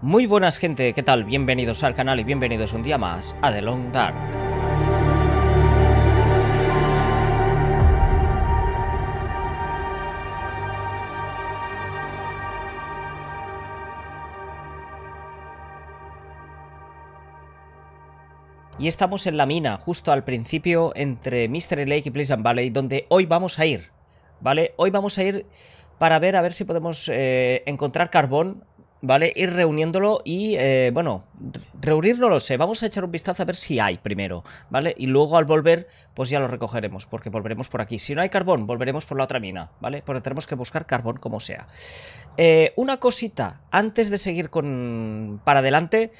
Muy buenas gente, ¿qué tal? Bienvenidos al canal y bienvenidos un día más a The Long Dark. Y estamos en la mina, justo al principio, entre Mystery Lake y Pleasant Valley, donde hoy vamos a ir, ¿vale? Hoy vamos a ir para ver a ver si podemos eh, encontrar carbón ¿vale? Ir reuniéndolo y, eh, bueno, reunir no lo sé. Vamos a echar un vistazo a ver si hay primero, ¿vale? Y luego al volver, pues ya lo recogeremos, porque volveremos por aquí. Si no hay carbón, volveremos por la otra mina, ¿vale? Porque tenemos que buscar carbón como sea. Eh, una cosita, antes de seguir con para adelante...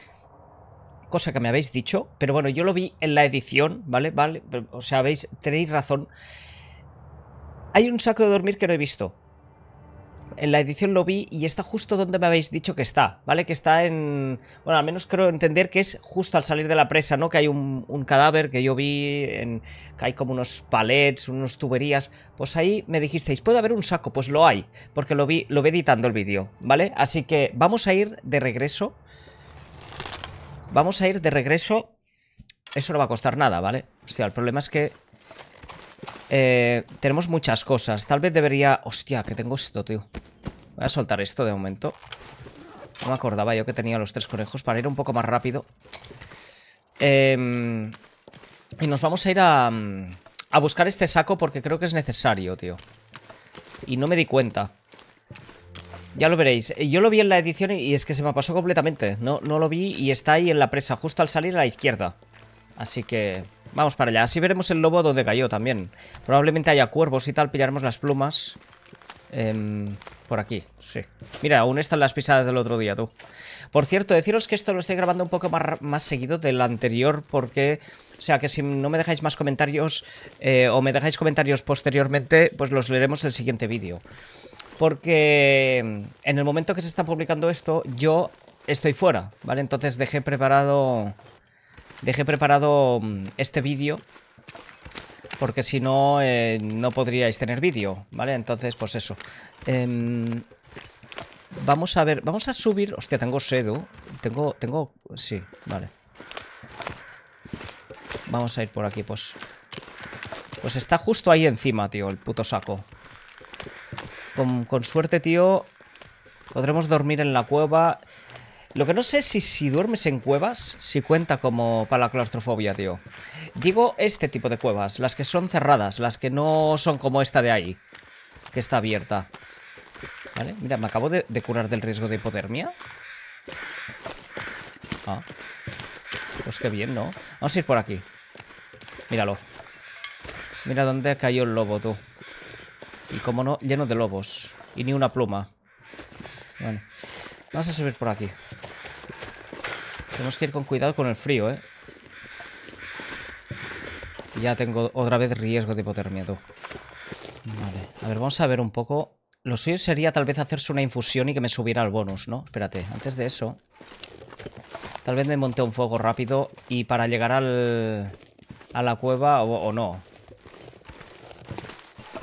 Cosa que me habéis dicho, pero bueno, yo lo vi en la edición, ¿vale? ¿Vale? O sea, tenéis razón. Hay un saco de dormir que no he visto en la edición lo vi y está justo donde me habéis dicho que está, ¿vale? Que está en... Bueno, al menos creo entender que es justo al salir de la presa, ¿no? Que hay un, cadáver que yo vi, en, que hay como unos palets, unos tuberías. Pues ahí me dijisteis, ¿puede haber un saco? Pues lo hay, porque lo vi, lo editando el vídeo, ¿vale? Así que vamos a ir de regreso. Vamos a ir de regreso. Eso no va a costar nada, ¿vale? O sea, el problema es que eh, tenemos muchas cosas. Tal vez debería... Hostia, que tengo esto, tío. Voy a soltar esto de momento. No me acordaba yo que tenía los tres conejos para ir un poco más rápido. Em, y nos vamos a ir a, mm, a buscar este saco porque creo que es necesario, tío. Y no me di cuenta. Ya lo veréis. Eh, yo lo vi en la edición y es que se me pasó completamente. No, no lo vi y está ahí en la presa, justo al salir a la izquierda. Así que... Vamos para allá. Así veremos el lobo donde cayó también. Probablemente haya cuervos y tal. Pillaremos las plumas. Em, por aquí, sí. Mira, aún están las pisadas del otro día, tú. Por cierto, deciros que esto lo estoy grabando un poco más, más seguido del anterior porque... O sea, que si no me dejáis más comentarios eh, o me dejáis comentarios posteriormente, pues los leeremos en el siguiente vídeo. Porque en el momento que se está publicando esto, yo estoy fuera, ¿vale? Entonces dejé preparado... Dejé preparado mm, este vídeo porque si no, eh, no podríais tener vídeo, ¿vale? Entonces, pues eso. Em, vamos a ver, vamos a subir... Hostia, tengo sedo. Tengo, tengo... Sí, vale. Vamos a ir por aquí, pues. Pues está justo ahí encima, tío, el puto saco. Con, con suerte, tío, podremos dormir en la cueva lo que no sé es si, si duermes en cuevas, si cuenta como para la claustrofobia, tío. Digo este tipo de cuevas, las que son cerradas, las que no son como esta de ahí, que está abierta. Vale, mira, me acabo de, curar del riesgo de hipotermia. Ah. Pues qué bien, ¿no? Vamos a ir por aquí. Míralo. Mira dónde cayó el lobo, tú. Y como no, lleno de lobos. Y ni una pluma. Bueno. Vamos a subir por aquí. Tenemos que ir con cuidado con el frío, ¿eh? Ya tengo otra vez riesgo de hipotermia, miedo Vale. A ver, vamos a ver un poco... Lo suyo sería tal vez hacerse una infusión y que me subiera el bonus, ¿no? Espérate, antes de eso... Tal vez me monte un fuego rápido y para llegar al... A la cueva o, o no.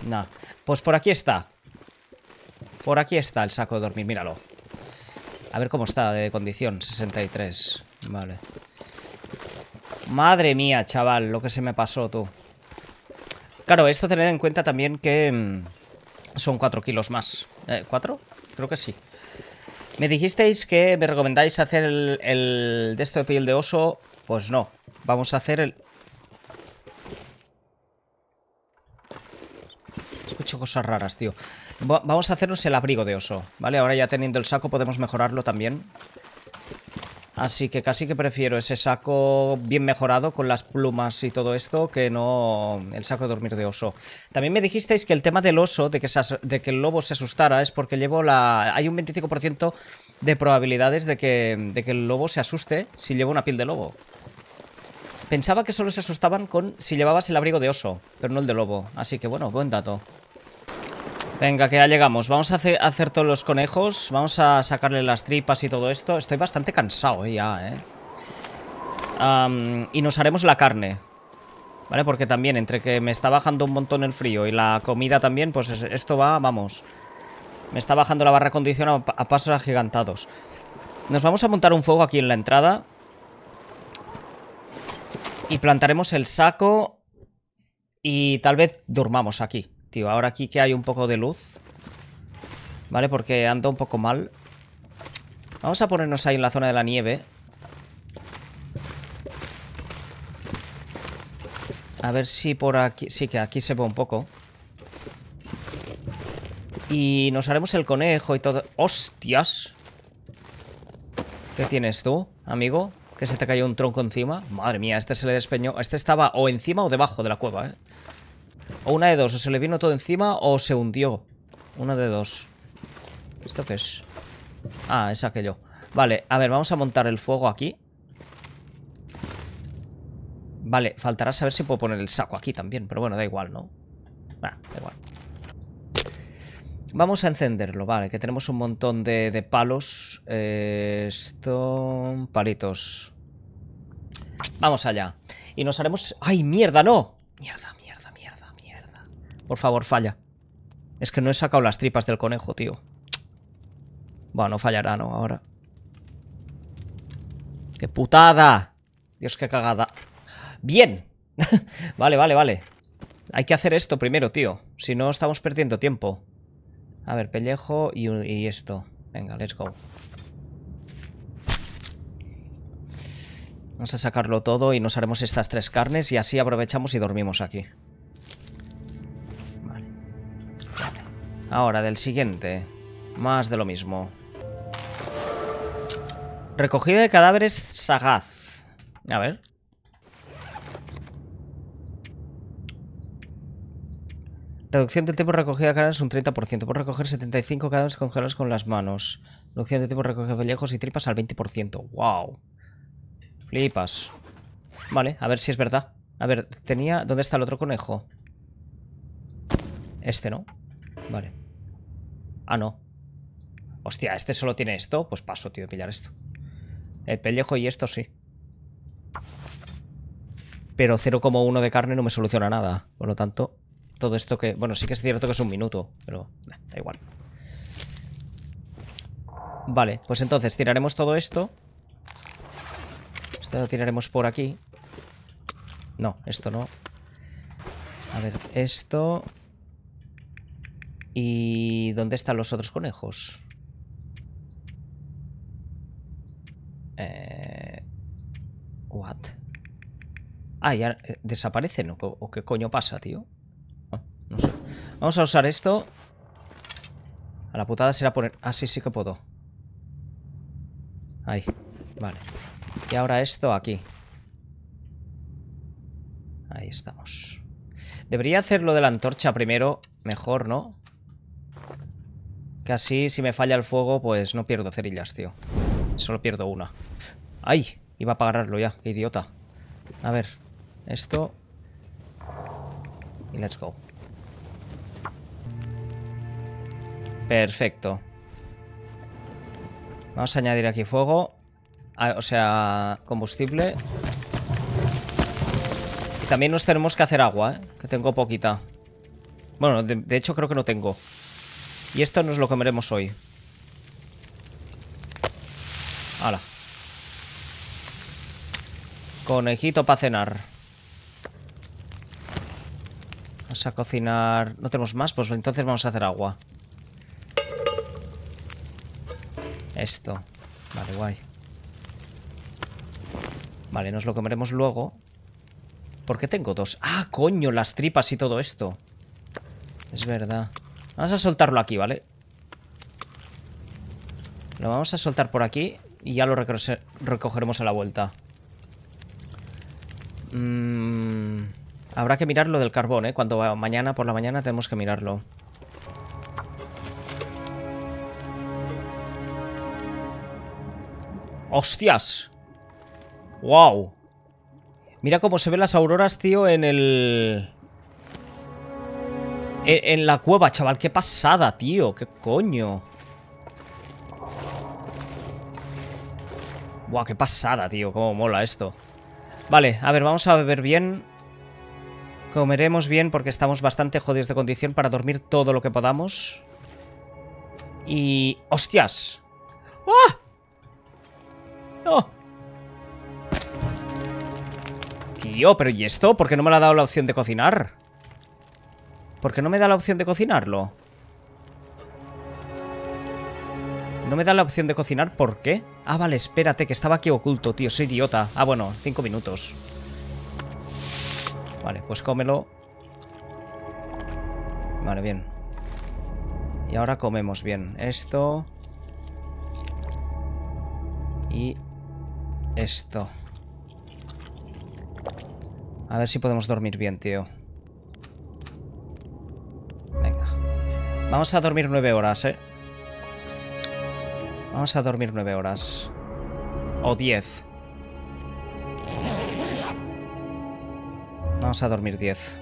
Nah. Pues por aquí está. Por aquí está el saco de dormir, míralo. A ver cómo está de condición, 63. Vale. Madre mía, chaval, lo que se me pasó, tú. Claro, esto tened en cuenta también que mm, son 4 kilos más. ¿4? Eh, Creo que sí. Me dijisteis que me recomendáis hacer el, el de piel de oso. Pues no. Vamos a hacer el, cosas raras, tío. vamos a hacernos el abrigo de oso, ¿vale? Ahora ya teniendo el saco podemos mejorarlo también. Así que casi que prefiero ese saco bien mejorado con las plumas y todo esto que no el saco de dormir de oso. También me dijisteis que el tema del oso, de que, de que el lobo se asustara, es porque llevo la... Hay un 25% de probabilidades de que, de que el lobo se asuste si llevo una piel de lobo. Pensaba que solo se asustaban con si llevabas el abrigo de oso, pero no el de lobo. Así que bueno, buen dato. Venga, que ya llegamos. Vamos a hacer, todos los conejos. Vamos a sacarle las tripas y todo esto. Estoy bastante cansado eh, ya, ¿eh? y nos haremos la carne. ¿Vale? Porque también, entre que me está bajando un montón el frío y la comida también, pues esto va, vamos. Me está bajando la barra condición a pasos agigantados. Nos vamos a montar un fuego aquí en la entrada. Y plantaremos el saco. Y tal vez durmamos aquí ahora aquí que hay un poco de luz. ¿Vale? Porque ando un poco mal. Vamos a ponernos ahí en la zona de la nieve. A ver si por aquí... Sí, que aquí se ve un poco. Y nos haremos el conejo y todo... ¡Hostias! ¿Qué tienes tú, amigo? Que se te cayó un tronco encima. Madre mía, este se le despeñó. Este estaba o encima o debajo de la cueva, ¿eh? O una de dos, o se le vino todo encima o se hundió. Una de dos. ¿Esto qué es? Ah, es aquello. Vale, a ver, vamos a montar el fuego aquí. Vale, faltará saber si puedo poner el saco aquí también, pero bueno, da igual, ¿no? Ah, da igual. Vamos a encenderlo, vale, que tenemos un montón de, palos. Eh, esto... palitos. Vamos allá. Y nos haremos... ¡Ay, mierda, no! Mierda. Por favor, falla. Es que no he sacado las tripas del conejo, tío. Bueno, fallará, ¿no? Ahora. ¡Qué putada! Dios, qué cagada. ¡Bien! vale, vale, vale. Hay que hacer esto primero, tío. Si no, estamos perdiendo tiempo. A ver, pellejo y, y esto. Venga, let's go. Vamos a sacarlo todo y nos haremos estas tres carnes y así aprovechamos y dormimos aquí. Ahora, del siguiente. Más de lo mismo. Recogida de cadáveres sagaz. A ver. Reducción del tiempo recogida de cadáveres un 30%. Por recoger 75 cadáveres congelados con las manos. Reducción del tiempo de recogida de pellejos y tripas al 20%. ¡Wow! Flipas. Vale, a ver si es verdad. A ver, tenía... ¿Dónde está el otro conejo? Este, ¿no? Vale. Ah, no. Hostia, este solo tiene esto. Pues paso, tío, de pillar esto. El pellejo y esto sí. Pero 0,1 de carne no me soluciona nada. Por lo tanto, todo esto que... Bueno, sí que es cierto que es un minuto, pero da igual. Vale, pues entonces tiraremos todo esto. Esto lo tiraremos por aquí. No, esto no. A ver, esto... ¿Y dónde están los otros conejos? Eh... What? Ah, ya eh, desaparecen. ¿O, qué coño pasa, tío? Ah, no sé. Vamos a usar esto. A la putada será poner... Ah, sí, sí que puedo. Ahí. Vale. Y ahora esto aquí. Ahí estamos. Debería hacer lo de la antorcha primero. Mejor, ¿no? Que así, si me falla el fuego, pues no pierdo cerillas, tío. Solo pierdo una. ¡Ay! Iba a apagarlo ya, qué idiota. A ver, esto... Y let's go. Perfecto. Vamos a añadir aquí fuego. Ah, o sea, combustible. Y también nos tenemos que hacer agua, ¿eh? Que tengo poquita. Bueno, de hecho creo que no tengo. Y esto nos lo comeremos hoy. Hala. Conejito para cenar. Vamos a cocinar... ¿No tenemos más? Pues entonces vamos a hacer agua. Esto. Vale, guay. Vale, nos lo comeremos luego. ¿Por qué tengo dos? ¡Ah, coño! Las tripas y todo esto. Es verdad. Vamos a soltarlo aquí, ¿vale? Lo vamos a soltar por aquí y ya lo recogeremos a la vuelta. Mm, habrá que mirar lo del carbón, ¿eh? Cuando mañana por la mañana tenemos que mirarlo. ¡Hostias! ¡Wow! Mira cómo se ven las auroras, tío, en el en, la cueva, chaval. Qué pasada, tío. Qué coño. Buah, qué pasada, tío. Cómo mola esto. Vale, a ver, vamos a beber bien. Comeremos bien porque estamos bastante jodidos de condición para dormir todo lo que podamos. Y... ¡Hostias! ¡Ah! ¡No! ¡Oh! Tío, pero ¿y esto? ¿Por qué no me la ha dado la opción de cocinar? Porque no me da la opción de cocinarlo. No me da la opción de cocinar, ¿por qué? Ah, vale, espérate, que estaba aquí oculto, tío, soy idiota. Ah, bueno, cinco minutos. Vale, pues cómelo. Vale, bien. Y ahora comemos bien. Esto. Y esto. A ver si podemos dormir bien, tío. Vamos a dormir nueve horas, ¿eh? Vamos a dormir nueve horas. O diez. Vamos a dormir diez.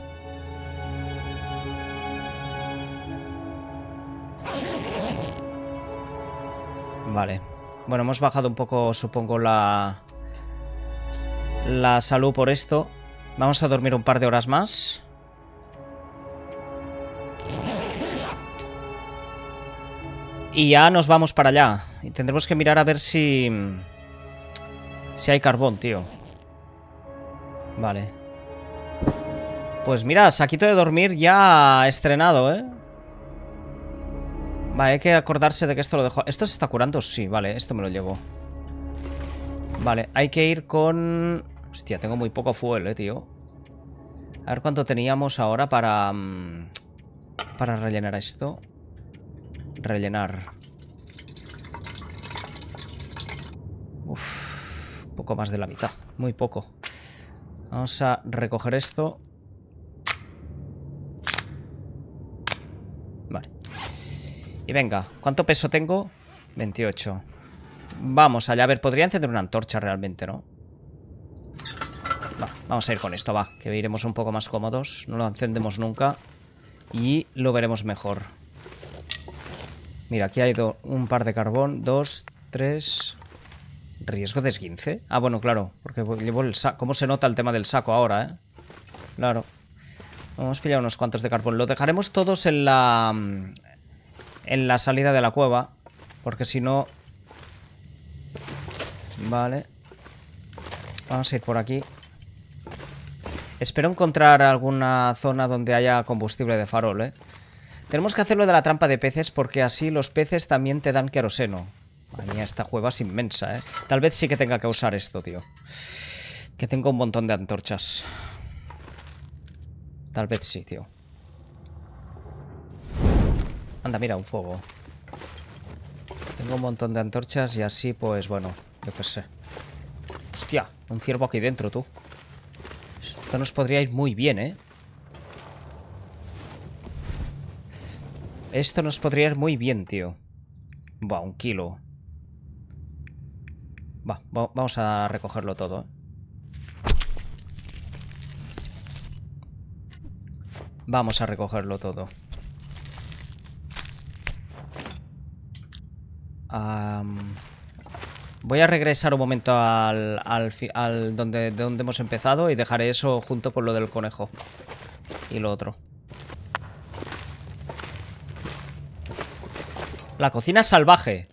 Vale. Bueno, hemos bajado un poco, supongo, la... La salud por esto. Vamos a dormir un par de horas más. Y ya nos vamos para allá. Y tendremos que mirar a ver si... Si hay carbón, tío. Vale. Pues mira, saquito de dormir ya estrenado, ¿eh? Vale, hay que acordarse de que esto lo dejo... ¿Esto se está curando? Sí, vale, esto me lo llevo. Vale, hay que ir con... Hostia, tengo muy poco fuel, eh, tío. A ver cuánto teníamos ahora para... Mm, para rellenar esto rellenar. poco más de la mitad, muy poco. Vamos a recoger esto. Vale. Y venga, ¿cuánto peso tengo? 28. Vamos allá. A ver, podría encender una antorcha realmente, ¿no? vamos a ir con esto, va. Que iremos un poco más cómodos. No lo encendemos nunca. Y lo veremos mejor. Mira, aquí hay un par de carbón. Dos, tres... ¿Riesgo de esguince? Ah, bueno, claro. Porque llevo el saco. ¿Cómo se nota el tema del saco ahora, eh? Claro. Vamos a pillar unos cuantos de carbón. Lo dejaremos todos en la... En la salida de la cueva. Porque si no... Vale. Vamos a ir por aquí. Espero encontrar alguna zona donde haya combustible de farol, ¿eh? Tenemos que hacerlo de la trampa de peces porque así los peces también te dan queroseno. Manía, esta cueva es inmensa, ¿eh? Tal vez sí que tenga que usar esto, tío. Que tengo un montón de antorchas. Tal vez sí, tío. Anda, mira, un fuego. Tengo un montón de antorchas y así, pues, bueno, yo qué sé. Hostia, un ciervo aquí dentro, tú. Esto nos podría ir muy bien, ¿eh? Esto nos podría ir muy bien, tío. Va, un kilo. Va, vamos a recogerlo todo. Vamos a recogerlo todo. voy a regresar un momento al, al, al donde, donde hemos empezado y dejaré eso junto con lo del conejo y lo otro. La cocina salvaje.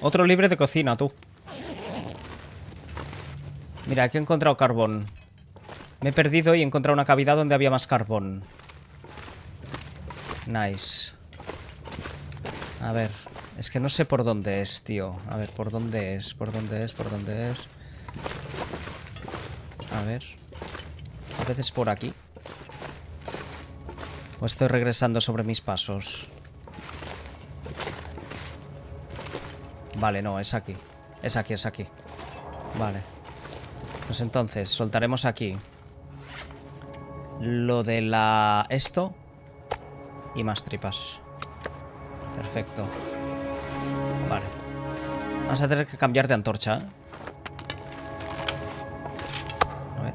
Otro libre de cocina, tú. Mira, aquí he encontrado carbón. Me he perdido y he encontrado una cavidad donde había más carbón. Nice. A ver. Es que no sé por dónde es, tío. A ver, ¿por dónde es? ¿Por dónde es? ¿Por dónde es? A ver. A veces por aquí. O estoy regresando sobre mis pasos. Vale, no, es aquí. Es aquí, es aquí. Vale. Pues entonces, soltaremos aquí. Lo de la... Esto. Y más tripas. Perfecto. Vale. Vamos a tener que cambiar de antorcha, ¿eh? A ver.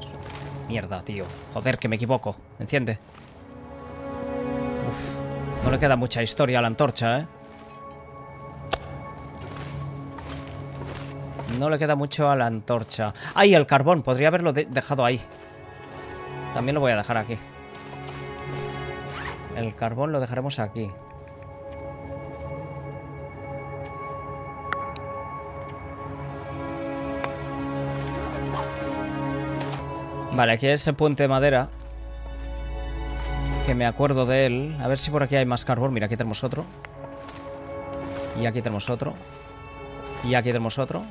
Mierda, tío. Joder, que me equivoco. Enciende. Uf. No le queda mucha historia a la antorcha, ¿eh? No le queda mucho a la antorcha. ¡Ahí el carbón! Podría haberlo dejado ahí. También lo voy a dejar aquí. El carbón lo dejaremos aquí. Vale, aquí ese puente de madera. Que me acuerdo de él. A ver si por aquí hay más carbón. Mira, aquí tenemos otro. Y aquí tenemos otro. Y aquí tenemos otro.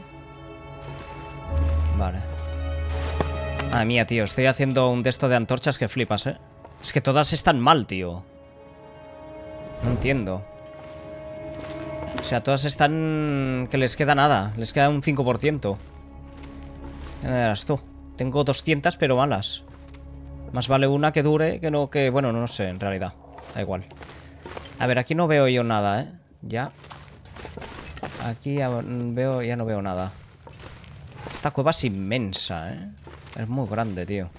A Ah, mía, tío, estoy haciendo un desto de antorchas que flipas, ¿eh? Es que todas están mal, tío. No entiendo. O sea, todas están... que les queda nada. Les queda un 5%. tú. Tengo 200, pero malas. Más vale una que dure que no que... Bueno, no sé, en realidad. Da igual. A ver, aquí no veo yo nada, ¿eh? Ya. Aquí veo, ya no veo nada. Esta cueva es inmensa, ¿eh? Es muy grande, tío.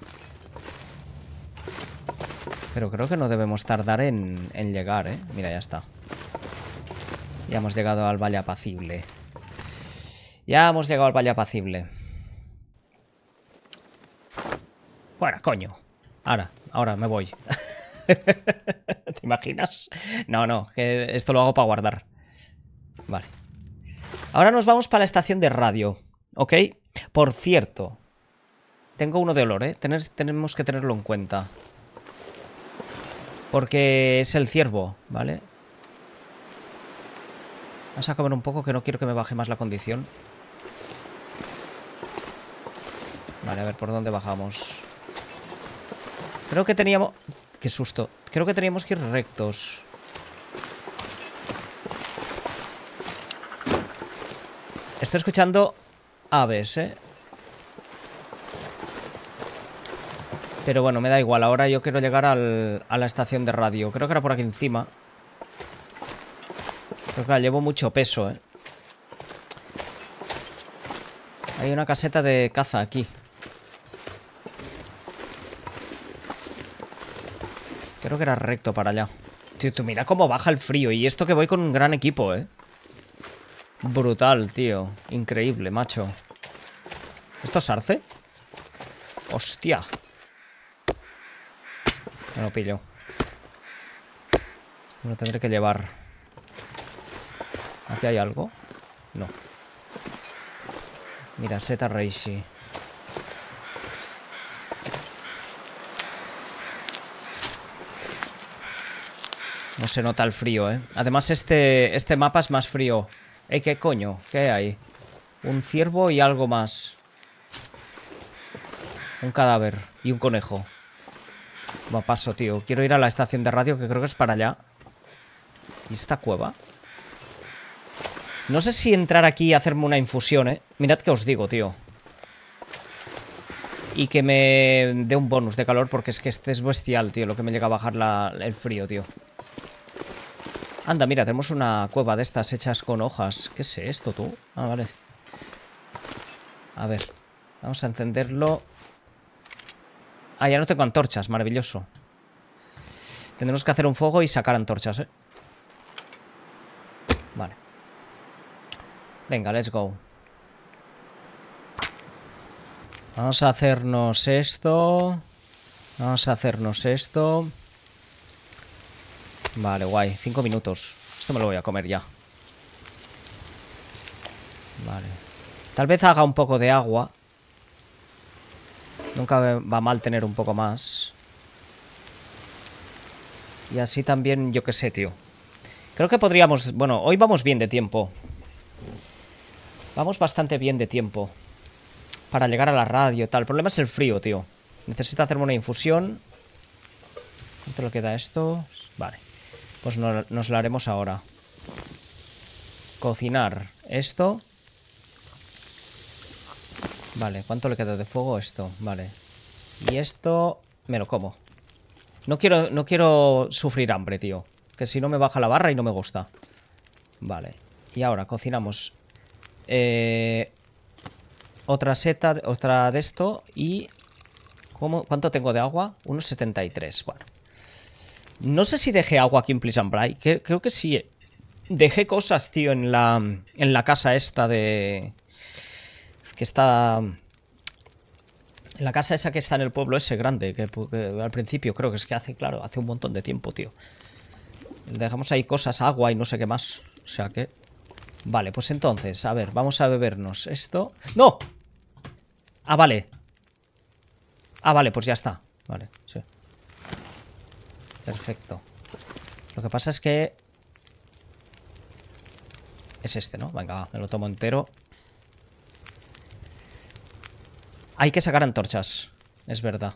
Pero creo que no debemos tardar en, llegar, ¿eh? Mira, ya está. Ya hemos llegado al Valle Apacible. Ya hemos llegado al Valle Apacible. Bueno, coño. Ahora, ahora me voy. ¿Te imaginas? No, no, que esto lo hago para guardar. Vale. Ahora nos vamos para la estación de radio. ¿Ok? Por cierto, tengo uno de olor, ¿eh? tenemos que tenerlo en cuenta. Porque es el ciervo, ¿vale? Vamos a comer un poco que no quiero que me baje más la condición. Vale, a ver por dónde bajamos. Creo que teníamos... Qué susto. Creo que teníamos que ir rectos. Estoy escuchando aves, ¿eh? Pero bueno, me da igual. Ahora yo quiero llegar a la estación de radio. Creo que era por aquí encima. que la llevo mucho peso, ¿eh? Hay una caseta de caza aquí. Creo que era recto para allá. Tío, tú mira cómo baja el frío. Y esto que voy con un gran equipo, ¿eh? Brutal, tío. Increíble, macho. ¿Esto es arce? Hostia. No lo pillo. lo tendré que llevar. ¿Aquí hay algo? No. Mira, seta Reishi. No se nota el frío, ¿eh? Además, este, este mapa es más frío eh, ¿qué coño? ¿Qué hay Un ciervo y algo más. Un cadáver y un conejo. Va, paso, tío. Quiero ir a la estación de radio que creo que es para allá. ¿Y esta cueva? No sé si entrar aquí y hacerme una infusión, ¿eh? Mirad que os digo, tío. Y que me dé un bonus de calor porque es que este es bestial, tío, lo que me llega a bajar el frío, tío. Anda, mira, tenemos una cueva de estas hechas con hojas. ¿Qué es esto, tú? Ah, vale. A ver. Vamos a encenderlo. Ah, ya no tengo antorchas. Maravilloso. Tendremos que hacer un fuego y sacar antorchas, ¿eh? Vale. Venga, let's go. Vamos a hacernos esto. Vamos a hacernos esto. Vale, guay. Cinco minutos. Esto me lo voy a comer ya. Vale. Tal vez haga un poco de agua. Nunca va mal tener un poco más. Y así también, yo qué sé, tío. Creo que podríamos... Bueno, hoy vamos bien de tiempo. Vamos bastante bien de tiempo. Para llegar a la radio tal. El problema es el frío, tío. Necesito hacerme una infusión. ¿Cuánto le queda esto? Vale. Pues no, nos la haremos ahora. Cocinar esto. Vale, ¿cuánto le queda de fuego esto? Vale. Y esto me lo como. No quiero, no quiero sufrir hambre, tío. Que si no me baja la barra y no me gusta. Vale. Y ahora cocinamos. Eh, otra seta, otra de esto. Y... ¿cómo, ¿Cuánto tengo de agua? 1,73, Bueno. No sé si dejé agua aquí en Pleasant Bright. creo que sí. Dejé cosas, tío, en la, en la casa esta de... Que está... En la casa esa que está en el pueblo ese grande, que, al principio creo que es que hace, claro, hace un montón de tiempo, tío. Dejamos ahí cosas, agua y no sé qué más. O sea que... Vale, pues entonces, a ver, vamos a bebernos esto. ¡No! Ah, vale. Ah, vale, pues ya está. Vale. Perfecto. Lo que pasa es que... Es este, ¿no? Venga, me lo tomo entero. Hay que sacar antorchas. Es verdad.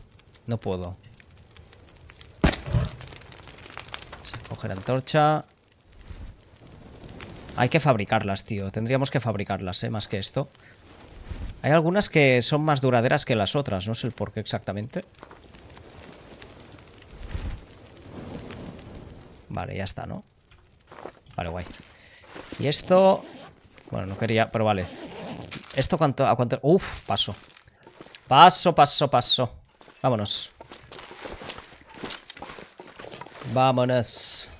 No puedo. Coger antorcha. Hay que fabricarlas, tío. Tendríamos que fabricarlas, ¿eh? Más que esto. Hay algunas que son más duraderas que las otras. No sé el por qué exactamente. Vale, ya está, ¿no? Vale, guay. Y esto... Bueno, no quería, pero vale. ¿Esto cuánto, a cuánto...? Uf, paso. Paso, paso, paso. Vámonos. Vámonos.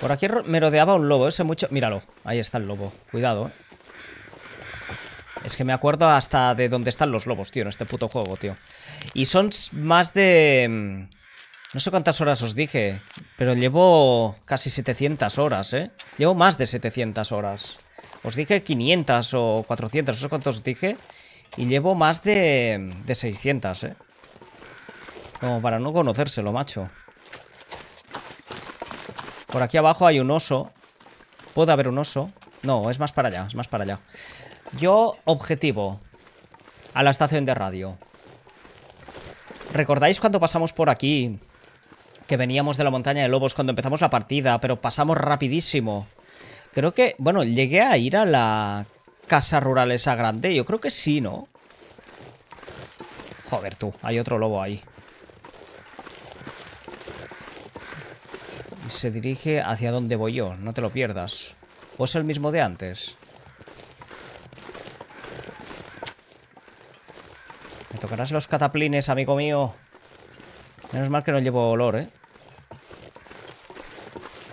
Por aquí me rodeaba un lobo, ese mucho... Míralo, ahí está el lobo. Cuidado, ¿eh? Es que me acuerdo hasta de dónde están los lobos, tío, en este puto juego, tío. Y son más de... Mm, no sé cuántas horas os dije, pero llevo casi 700 horas, ¿eh? Llevo más de 700 horas. Os dije 500 o 400, no sé cuántos os dije. Y llevo más de, 600, ¿eh? Como para no conocérselo, macho. Por aquí abajo hay un oso. Puede haber un oso. No, es más para allá, es más para allá. Yo, objetivo. A la estación de radio. ¿Recordáis cuando pasamos por aquí que veníamos de la montaña de lobos cuando empezamos la partida, pero pasamos rapidísimo. Creo que, bueno, llegué a ir a la casa rural esa grande. Yo creo que sí, ¿no? Joder, tú, hay otro lobo ahí. Y se dirige hacia donde voy yo, no te lo pierdas. ¿O es el mismo de antes? Me tocarás los cataplines, amigo mío. Menos mal que no llevo olor, ¿eh?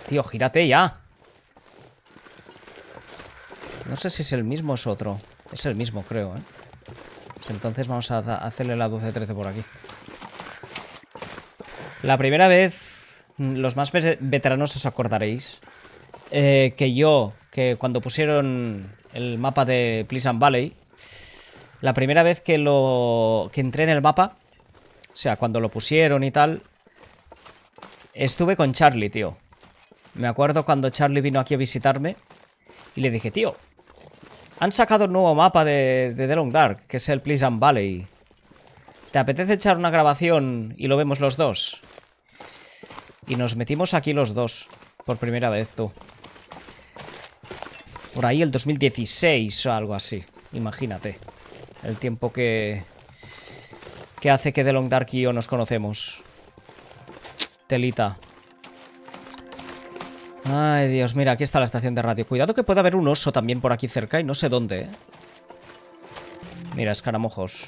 Tío, gírate ya. No sé si es el mismo o es otro. Es el mismo, creo, ¿eh? Pues entonces vamos a hacerle la 12-13 por aquí. La primera vez, mm, los más veteranos os acordaréis, eh, que yo, que cuando pusieron el mapa de Pleasant Valley, la primera vez que lo que entré en el mapa, o sea, cuando lo pusieron y tal. Estuve con Charlie, tío. Me acuerdo cuando Charlie vino aquí a visitarme. Y le dije, tío. Han sacado un nuevo mapa de, The Long Dark, que es el Pleasant Valley. ¿Te apetece echar una grabación y lo vemos los dos? Y nos metimos aquí los dos. Por primera vez, tú. Por ahí el 2016 o algo así. Imagínate. El tiempo que... ¿Qué hace que de Long Dark y yo nos conocemos. Telita. Ay, Dios, mira, aquí está la estación de radio. Cuidado que puede haber un oso también por aquí cerca y no sé dónde. ¿eh? Mira, escaramojos.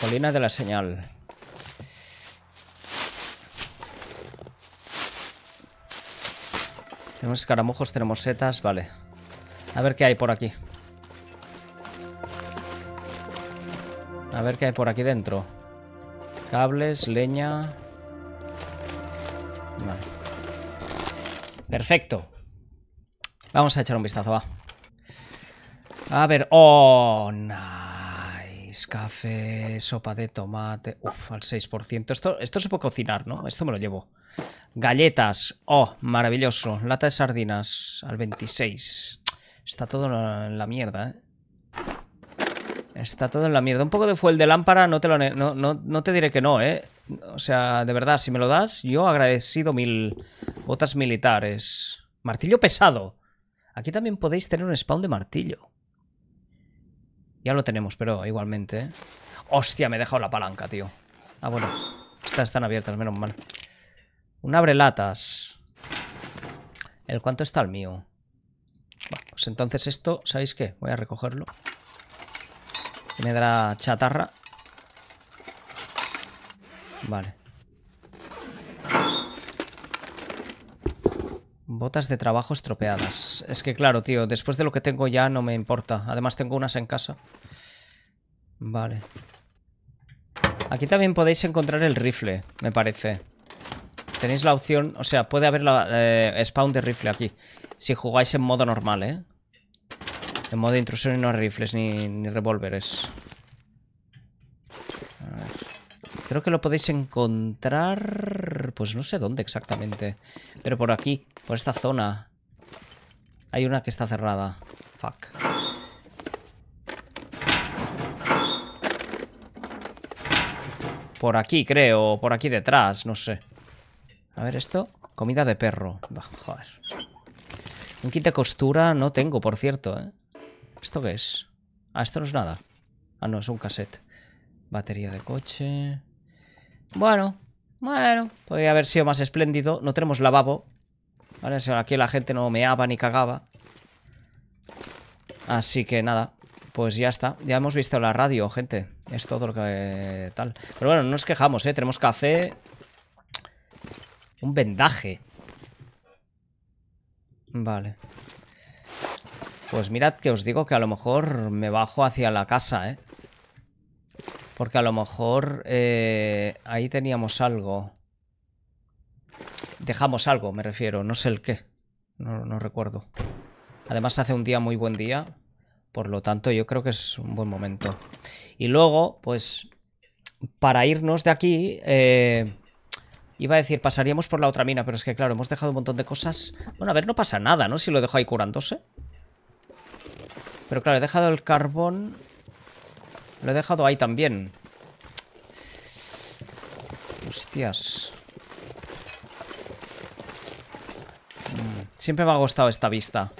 Colina de la señal. Tenemos escaramujos, tenemos setas, vale. A ver qué hay por aquí. A ver qué hay por aquí dentro. Cables, leña... Vale. Perfecto. Vamos a echar un vistazo, va. A ver... ¡Oh, nice! Café, sopa de tomate... Uf, al 6%. Esto, esto se puede cocinar, ¿no? Esto me lo llevo. Galletas. ¡Oh, maravilloso! Lata de sardinas al 26. Está todo en la mierda, ¿eh? Está todo en la mierda. Un poco de fuel de lámpara, no te, no, te diré que no, ¿eh? O sea, de verdad, si me lo das, yo agradecido mil botas militares. Martillo pesado. Aquí también podéis tener un spawn de martillo. Ya lo tenemos, pero igualmente, ¿eh? Hostia, me he dejado la palanca, tío. Ah, bueno. Estas están abiertas, menos mal. Un latas ¿El cuánto está el mío? pues entonces esto, ¿sabéis qué? Voy a recogerlo me dará chatarra. Vale. Botas de trabajo estropeadas. Es que claro, tío, después de lo que tengo ya no me importa. Además tengo unas en casa. Vale. Aquí también podéis encontrar el rifle, me parece. Tenéis la opción... O sea, puede haber la, eh, spawn de rifle aquí. Si jugáis en modo normal, ¿eh? En modo de intrusión y no rifles ni, revólveres. Creo que lo podéis encontrar... Pues no sé dónde exactamente. Pero por aquí, por esta zona. Hay una que está cerrada. Fuck. Por aquí, creo. Por aquí detrás, no sé. A ver esto. Comida de perro. joder. Un kit de costura no tengo, por cierto, ¿eh? ¿Esto qué es? Ah, esto no es nada. Ah, no, es un cassette. Batería de coche. Bueno, bueno. Podría haber sido más espléndido. No tenemos lavabo. Vale, aquí la gente no meaba ni cagaba. Así que nada. Pues ya está. Ya hemos visto la radio, gente. Es todo lo que tal. Pero bueno, no nos quejamos, ¿eh? Tenemos café. Un vendaje. Vale. Pues mirad que os digo que a lo mejor me bajo hacia la casa, ¿eh? Porque a lo mejor eh, ahí teníamos algo. Dejamos algo, me refiero. No sé el qué. No, recuerdo. Además hace un día muy buen día. Por lo tanto, yo creo que es un buen momento. Y luego, pues, para irnos de aquí, eh, iba a decir, pasaríamos por la otra mina, pero es que, claro, hemos dejado un montón de cosas. Bueno, a ver, no pasa nada, ¿no? Si lo dejo ahí curándose. Pero claro, he dejado el carbón. Lo he dejado ahí también. Hostias. Mm, siempre me ha gustado esta vista.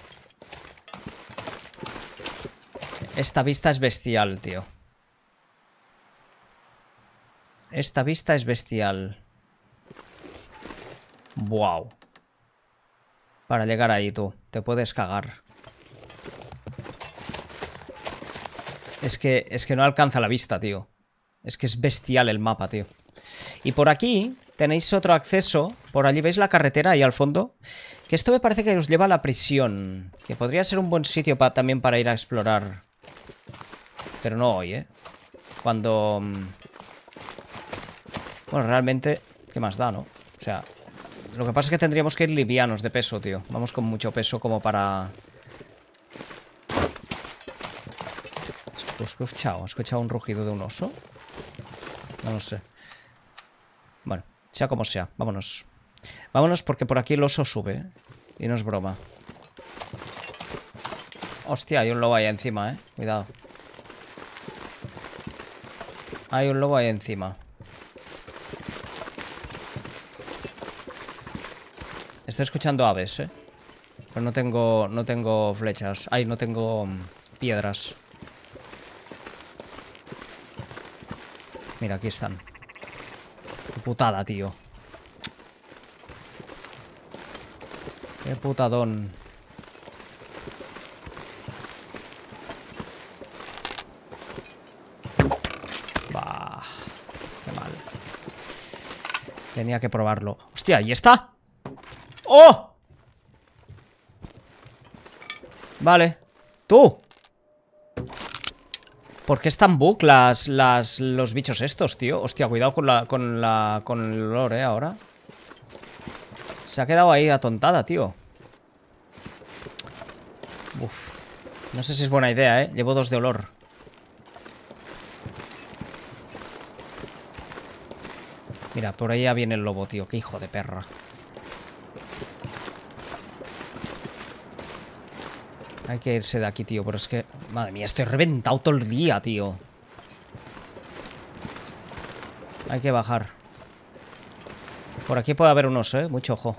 Esta vista es bestial, tío. Esta vista es bestial. Wow. Para llegar ahí, tú. Te puedes cagar. Es que, es que no alcanza la vista, tío. Es que es bestial el mapa, tío. Y por aquí tenéis otro acceso. Por allí veis la carretera ahí al fondo. Que esto me parece que os lleva a la prisión. Que podría ser un buen sitio también para ir a explorar. Pero no hoy, ¿eh? Cuando... Mm, bueno, realmente... ¿Qué más da, no? O sea... Lo que pasa es que tendríamos que ir livianos de peso, tío. Vamos con mucho peso como para... escuchado? un rugido de un oso? No lo sé. Bueno, sea como sea, vámonos. Vámonos porque por aquí el oso sube. ¿eh? Y no es broma. Hostia, hay un lobo ahí encima, eh. Cuidado. Hay un lobo ahí encima. Estoy escuchando aves, eh. Pero no tengo. No tengo flechas. Ay, no tengo mm, piedras. Mira, aquí están. Qué putada, tío. Qué putadón. Bah. Qué mal. Tenía que probarlo. ¡Hostia, ahí está! ¡Oh! Vale. ¡Tú! ¿Por qué están bug las, los bichos estos, tío? Hostia, cuidado con la, con la, con el olor, eh, ahora. Se ha quedado ahí atontada, tío. Uf. No sé si es buena idea, eh. Llevo dos de olor. Mira, por ahí ya viene el lobo, tío. Qué hijo de perra. Hay que irse de aquí, tío, pero es que... Madre mía, estoy reventado todo el día, tío. Hay que bajar. Por aquí puede haber unos, ¿eh? Mucho ojo.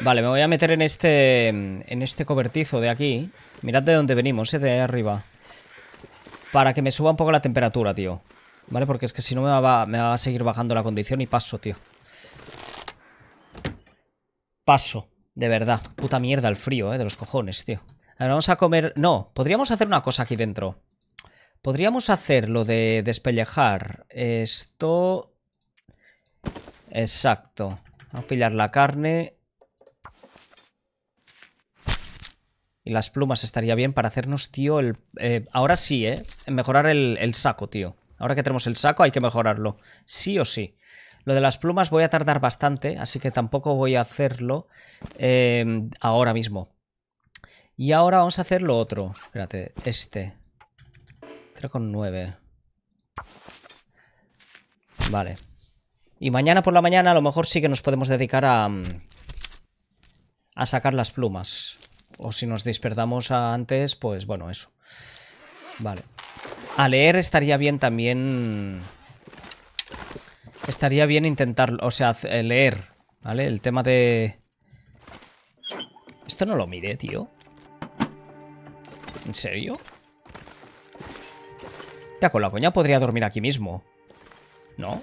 Vale, me voy a meter en este... En este cobertizo de aquí. Mirad de dónde venimos, ¿eh? De arriba. Para que me suba un poco la temperatura, tío. ¿Vale? Porque es que si no me va, me va a seguir bajando la condición y paso, tío. Paso. De verdad, puta mierda el frío, ¿eh? De los cojones, tío. ver, vamos a comer... No, podríamos hacer una cosa aquí dentro. Podríamos hacer lo de despellejar esto... Exacto. Vamos a pillar la carne. Y las plumas estaría bien para hacernos, tío, el... Eh, ahora sí, ¿eh? Mejorar el saco, tío. Ahora que tenemos el saco hay que mejorarlo. Sí o sí. Lo de las plumas voy a tardar bastante, así que tampoco voy a hacerlo em, ahora mismo. Y ahora vamos a hacer lo otro. Espérate, este. 3,9. Vale. Y mañana por la mañana a lo mejor sí que nos podemos dedicar a... Mm, a sacar las plumas. O si nos despertamos antes, pues bueno, eso. Vale. A leer estaría bien también estaría bien intentar, o sea, eh, leer, ¿vale? El tema de... Esto no lo miré, tío. ¿En serio? Ya, con la coña podría dormir aquí mismo. ¿No?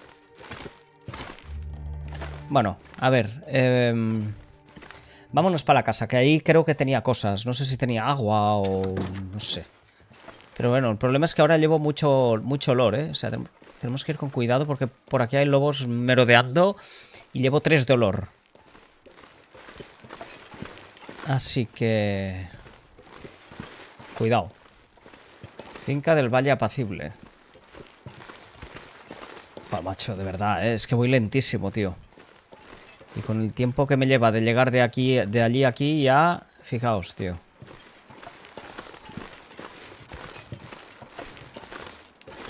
Bueno, a ver. Em, vámonos para la casa, que ahí creo que tenía cosas. No sé si tenía agua o... no sé. Pero bueno, el problema es que ahora llevo mucho, mucho olor, ¿eh? O sea, tenemos que ir con cuidado porque por aquí hay lobos merodeando y llevo tres de olor. Así que... Cuidado. Finca del Valle Apacible. Pa, macho, de verdad, eh, es que voy lentísimo, tío. Y con el tiempo que me lleva de llegar de aquí, de allí a aquí, ya... Fijaos, tío.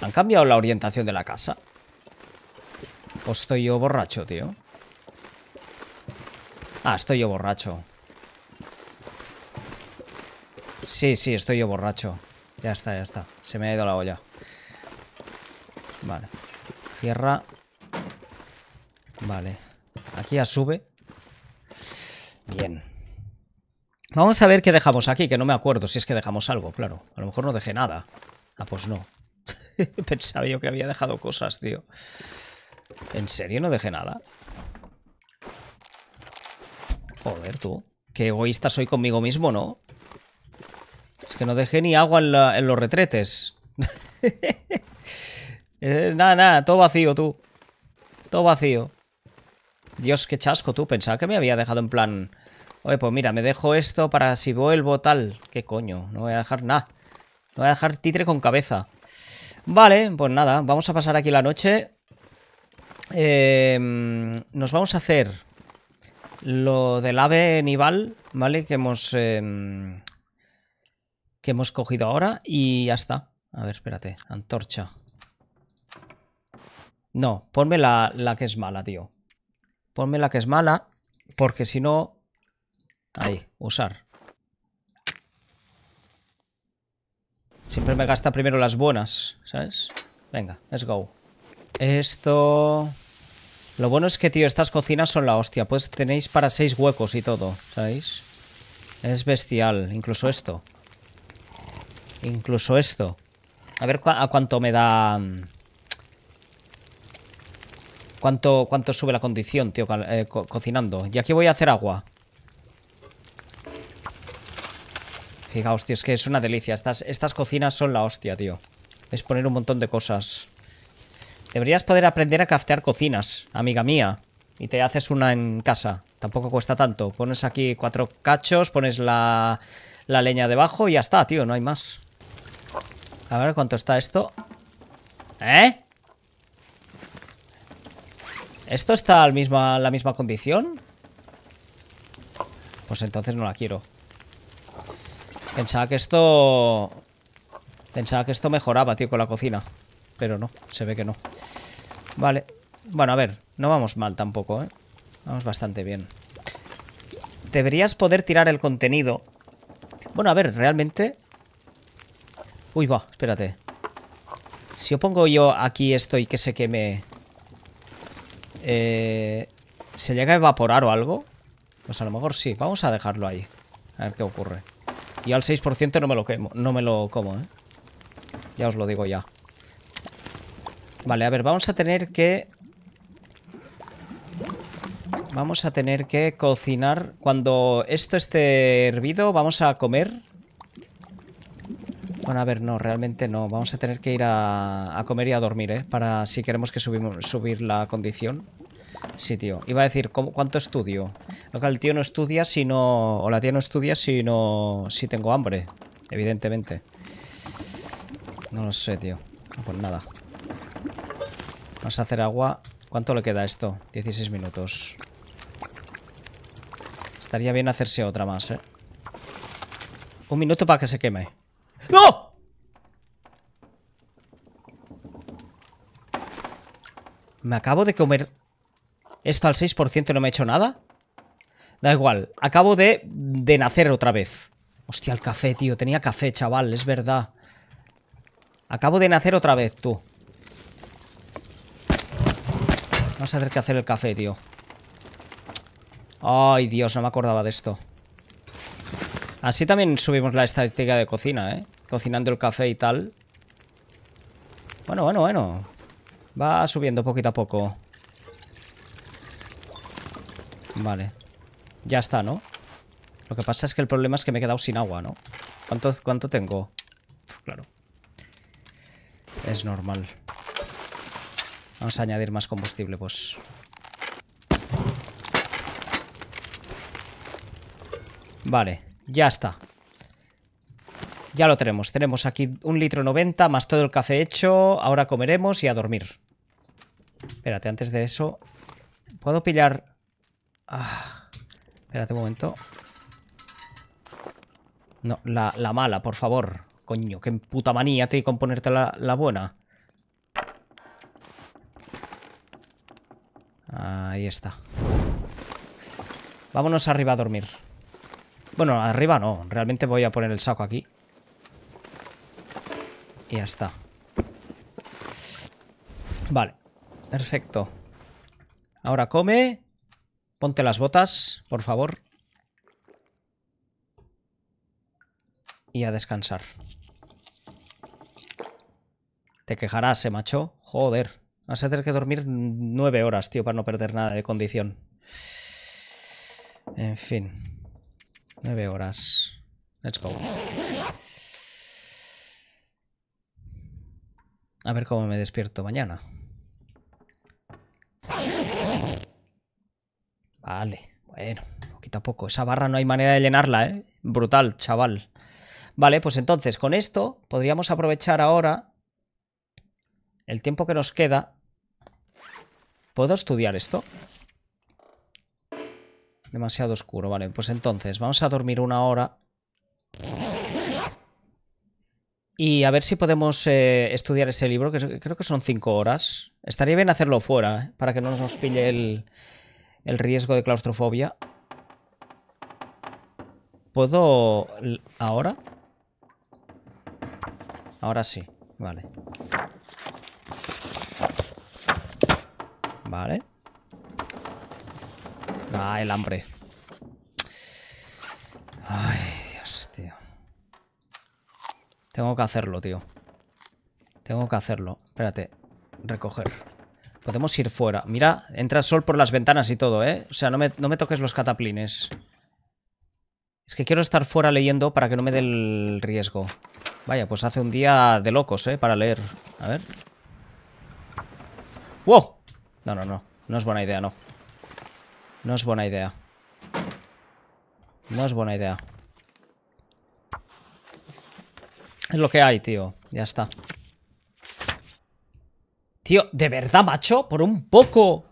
¿Han cambiado la orientación de la casa? ¿O pues estoy yo borracho, tío? Ah, estoy yo borracho. Sí, sí, estoy yo borracho. Ya está, ya está. Se me ha ido la olla. Vale. Cierra. Vale. Aquí ya sube. Bien. Vamos a ver qué dejamos aquí, que no me acuerdo si es que dejamos algo, claro. A lo mejor no dejé nada. Ah, pues no. Pensaba yo que había dejado cosas, tío. ¿En serio no dejé nada? Joder, tú. Qué egoísta soy conmigo mismo, ¿no? Es que no dejé ni agua en, los retretes. Eh, nada, nada, todo vacío, tú. Todo vacío. Dios, qué chasco, tú. Pensaba que me había dejado en plan... Oye, pues mira, me dejo esto para si vuelvo tal. ¿Qué coño? No voy a dejar nada. No voy a dejar titre con cabeza. Vale, pues nada, vamos a pasar aquí la noche. Em, nos vamos a hacer lo del ave nival, ¿vale? Que hemos... Em, que hemos cogido ahora y ya está. A ver, espérate. Antorcha. No, ponme la, la que es mala, tío. Ponme la que es mala, porque si no... Ahí, usar. Siempre me gasta primero las buenas, ¿sabes? Venga, let's go. Esto... Lo bueno es que, tío, estas cocinas son la hostia. Pues tenéis para seis huecos y todo, ¿sabéis? Es bestial. Incluso esto. Incluso esto. A ver a cuánto me da... Mm, ¿Cuánto, ¿Cuánto sube la condición, tío, eh, cocinando? Y aquí voy a hacer agua. Fijaos, tío, es que es una delicia. Estas, estas cocinas son la hostia, tío. Es poner un montón de cosas. Deberías poder aprender a craftear cocinas, amiga mía. Y te haces una en casa. Tampoco cuesta tanto. Pones aquí cuatro cachos, pones la, la leña debajo y ya está, tío. No hay más. A ver cuánto está esto. ¿Eh? ¿Esto está al misma, la misma condición? Pues entonces no la quiero. Pensaba que esto... Pensaba que esto mejoraba, tío, con la cocina. Pero no, se ve que no. Vale. Bueno, a ver, no vamos mal tampoco, ¿eh? Vamos bastante bien. Deberías poder tirar el contenido. Bueno, a ver, realmente... Uy, va, espérate. Si yo pongo yo aquí esto y que se queme... Eh, ¿Se llega a evaporar o algo? Pues a lo mejor sí. Vamos a dejarlo ahí. A ver qué ocurre. Y al 6% no me lo quemo, no me lo como, ¿eh? Ya os lo digo ya. Vale, a ver, vamos a tener que... Vamos a tener que cocinar. Cuando esto esté hervido, vamos a comer. Bueno, a ver, no, realmente no. Vamos a tener que ir a, comer y a dormir, ¿eh? Para si queremos que subimos, subir la condición. Sí, tío. Iba a decir, ¿cuánto estudio? Lo que el tío no estudia si no... O la tía no estudia si no... Si tengo hambre, evidentemente. No lo sé, tío. Pues nada. Vamos a hacer agua. ¿Cuánto le queda esto? 16 minutos. Estaría bien hacerse otra más, ¿eh? Un minuto para que se queme. ¡No! Me acabo de comer esto al 6% no me ha hecho nada. Da igual, acabo de, de nacer otra vez. Hostia, el café, tío. Tenía café, chaval, es verdad. Acabo de nacer otra vez, tú. Vamos a tener que hacer el café, tío. Ay, Dios, no me acordaba de esto. Así también subimos la estadística de cocina, ¿eh? Cocinando el café y tal. Bueno, bueno, bueno. Va subiendo poquito a poco. Vale. Ya está, ¿no? Lo que pasa es que el problema es que me he quedado sin agua, ¿no? ¿Cuánto, cuánto tengo? claro. Es normal. Vamos a añadir más combustible, pues. Vale, ya está. Ya lo tenemos. Tenemos aquí un litro noventa más todo el café hecho. Ahora comeremos y a dormir. Espérate, antes de eso... ¿Puedo pillar Ah, espérate un momento. No, la, mala, por favor. Coño, qué puta manía te con ponerte la, la buena. Ahí está. Vámonos arriba a dormir. Bueno, arriba no. Realmente voy a poner el saco aquí. Y ya está. Vale. Perfecto. Ahora come. Ponte las botas, por favor. Y a descansar. Te quejarás, eh, macho. Joder. Vas a tener que dormir nueve horas, tío, para no perder nada de condición. En fin. Nueve horas. Let's go. A ver cómo me despierto mañana. Vale, bueno, poquito a poco. Esa barra no hay manera de llenarla, ¿eh? Brutal, chaval. Vale, pues entonces, con esto podríamos aprovechar ahora el tiempo que nos queda. ¿Puedo estudiar esto? Demasiado oscuro, vale. Pues entonces, vamos a dormir una hora. Y a ver si podemos eh, estudiar ese libro, que creo que son cinco horas. Estaría bien hacerlo fuera, ¿eh? para que no nos pille el, el riesgo de claustrofobia. ¿Puedo... ahora? Ahora sí, vale. Vale. Ah, el hambre. Ay, Dios, tío. Tengo que hacerlo, tío. Tengo que hacerlo. Espérate. Recoger. Podemos ir fuera. Mira, entra sol por las ventanas y todo, ¿eh? O sea, no me, toques los cataplines. Es que quiero estar fuera leyendo para que no me dé el riesgo. Vaya, pues hace un día de locos, ¿eh? Para leer. A ver. ¡Wow! No, no, no. No es buena idea, no. No es buena idea. No es buena idea. Es lo que hay, tío. Ya está. Tío, ¿de verdad, macho? Por un poco...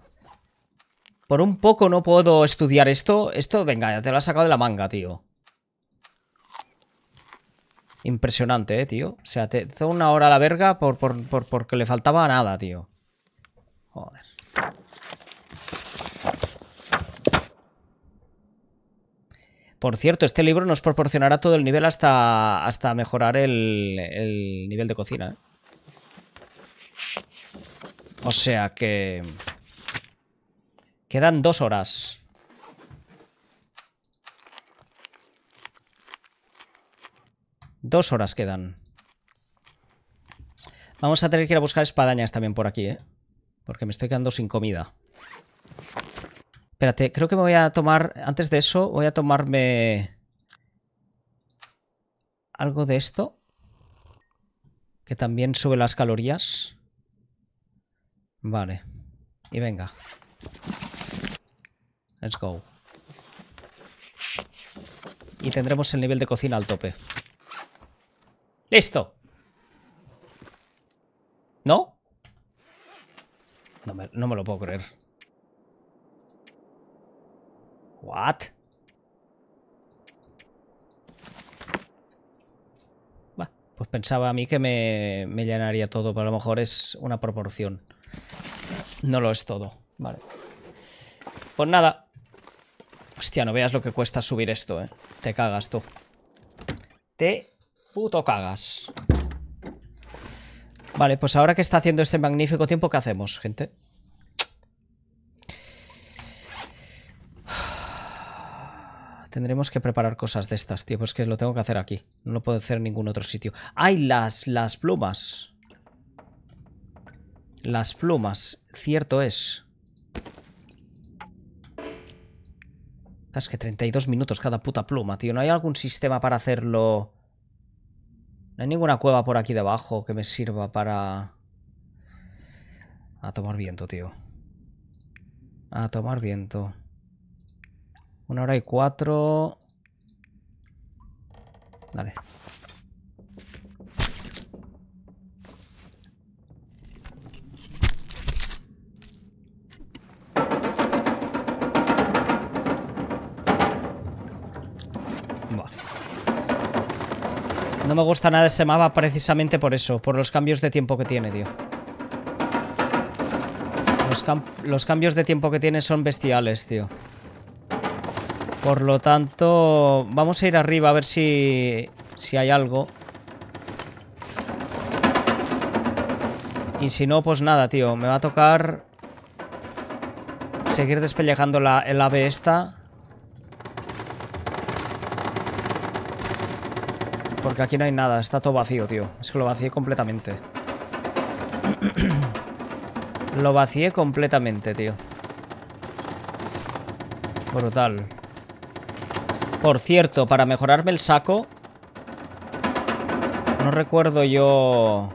Por un poco no puedo estudiar esto. Esto, venga, ya te lo has sacado de la manga, tío. Impresionante, eh, tío. O sea, te hizo una hora a la verga por, por, porque le faltaba nada, tío. Joder. Por cierto, este libro nos proporcionará todo el nivel hasta, hasta mejorar el, el nivel de cocina, ¿eh? O sea que... Quedan dos horas. Dos horas quedan. Vamos a tener que ir a buscar espadañas también por aquí, ¿eh? Porque me estoy quedando sin comida. Espérate, creo que me voy a tomar... Antes de eso, voy a tomarme... Algo de esto. Que también sube las calorías. Vale. Y venga. Let's go. Y tendremos el nivel de cocina al tope. ¡Listo! ¿No? No me, lo puedo creer. ¿What? pues pensaba a mí que me llenaría todo, pero a lo mejor es una proporción. No lo es todo. Vale. Pues nada. Hostia, no veas lo que cuesta subir esto, eh. Te cagas tú. Te puto cagas. Vale, pues ahora que está haciendo este magnífico tiempo, ¿qué hacemos, gente? Tendremos que preparar cosas de estas, tío. Pues que lo tengo que hacer aquí. No lo puedo hacer en ningún otro sitio. ¡Ay, las, las plumas! Las plumas, cierto es. Es que 32 minutos cada puta pluma, tío. ¿No hay algún sistema para hacerlo...? No hay ninguna cueva por aquí debajo que me sirva para... A tomar viento, tío. A tomar viento. Una hora y cuatro... Dale. No me gusta nada ese mapa precisamente por eso, por los cambios de tiempo que tiene, tío. Los, cambios de tiempo que tiene son bestiales, tío. Por lo tanto, vamos a ir arriba a ver si, si hay algo. Y si no, pues nada, tío. Me va a tocar seguir despellejando la, el ave esta. Porque aquí no hay nada, está todo vacío, tío. Es que lo vacié completamente. lo vacié completamente, tío. Brutal. Por cierto, para mejorarme el saco... No recuerdo yo...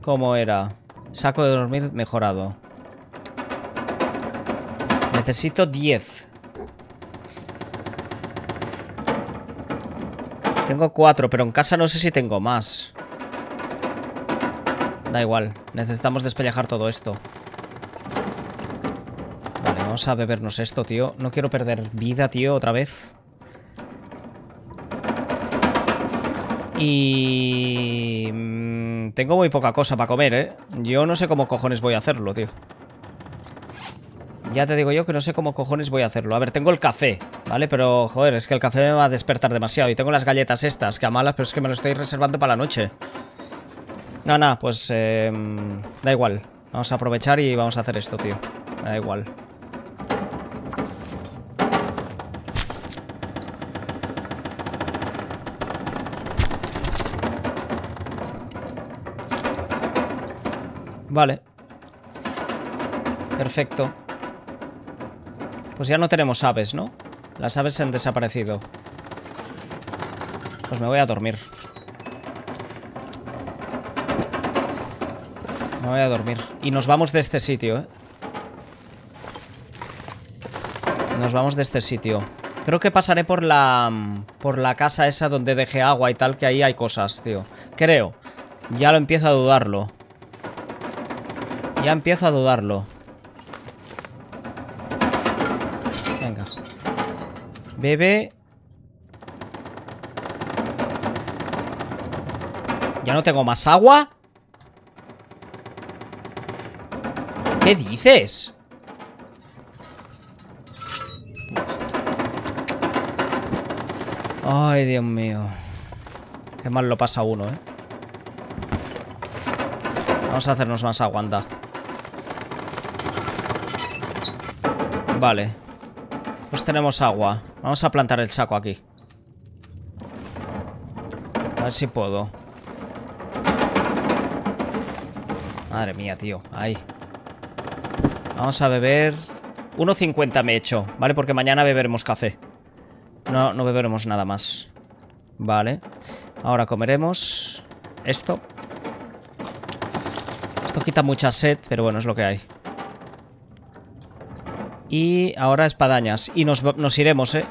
¿Cómo era? Saco de dormir mejorado. Necesito 10. Tengo cuatro, pero en casa no sé si tengo más. Da igual, necesitamos despellejar todo esto. Vale, vamos a bebernos esto, tío. No quiero perder vida, tío, otra vez. Y... Mm, tengo muy poca cosa para comer, ¿eh? Yo no sé cómo cojones voy a hacerlo, tío. Ya te digo yo que no sé cómo cojones voy a hacerlo. A ver, tengo el café, ¿vale? Pero, joder, es que el café me va a despertar demasiado. Y tengo las galletas estas, que a malas, pero es que me lo estoy reservando para la noche. No, nada, pues em, da igual. Vamos a aprovechar y vamos a hacer esto, tío. da igual. Vale. Perfecto. Pues ya no tenemos aves, ¿no? Las aves se han desaparecido. Pues me voy a dormir. Me voy a dormir. Y nos vamos de este sitio, ¿eh? Nos vamos de este sitio. Creo que pasaré por la... Mm, por la casa esa donde dejé agua y tal, que ahí hay cosas, tío. Creo. Ya lo empiezo a dudarlo. Ya empiezo a dudarlo. Bebe. Ya no tengo más agua. ¿Qué dices? Ay, Dios mío. Qué mal lo pasa uno, ¿eh? Vamos a hacernos más aguanta. Vale. Pues tenemos agua. Vamos a plantar el saco aquí. A ver si puedo. Madre mía, tío. Ahí. Vamos a beber... 1.50 me he hecho, ¿vale? Porque mañana beberemos café. No, no beberemos nada más. Vale. Ahora comeremos esto. Esto quita mucha sed, pero bueno, es lo que hay. Y ahora espadañas. Y nos, iremos, ¿eh?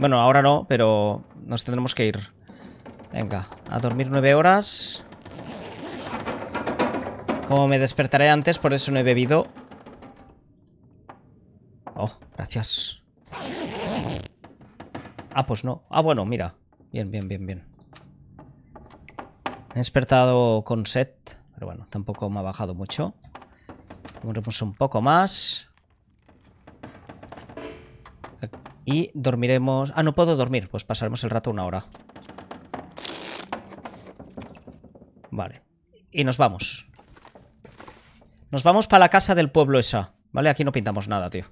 Bueno, ahora no, pero nos tendremos que ir. Venga, a dormir nueve horas. Como me despertaré antes, por eso no he bebido. Oh, gracias. Ah, pues no. Ah, bueno, mira. Bien, bien, bien, bien. He despertado con set, pero bueno, tampoco me ha bajado mucho. Moremos un poco más. Y dormiremos... Ah, no puedo dormir. Pues pasaremos el rato una hora. Vale. Y nos vamos. Nos vamos para la casa del pueblo esa. ¿Vale? Aquí no pintamos nada, tío.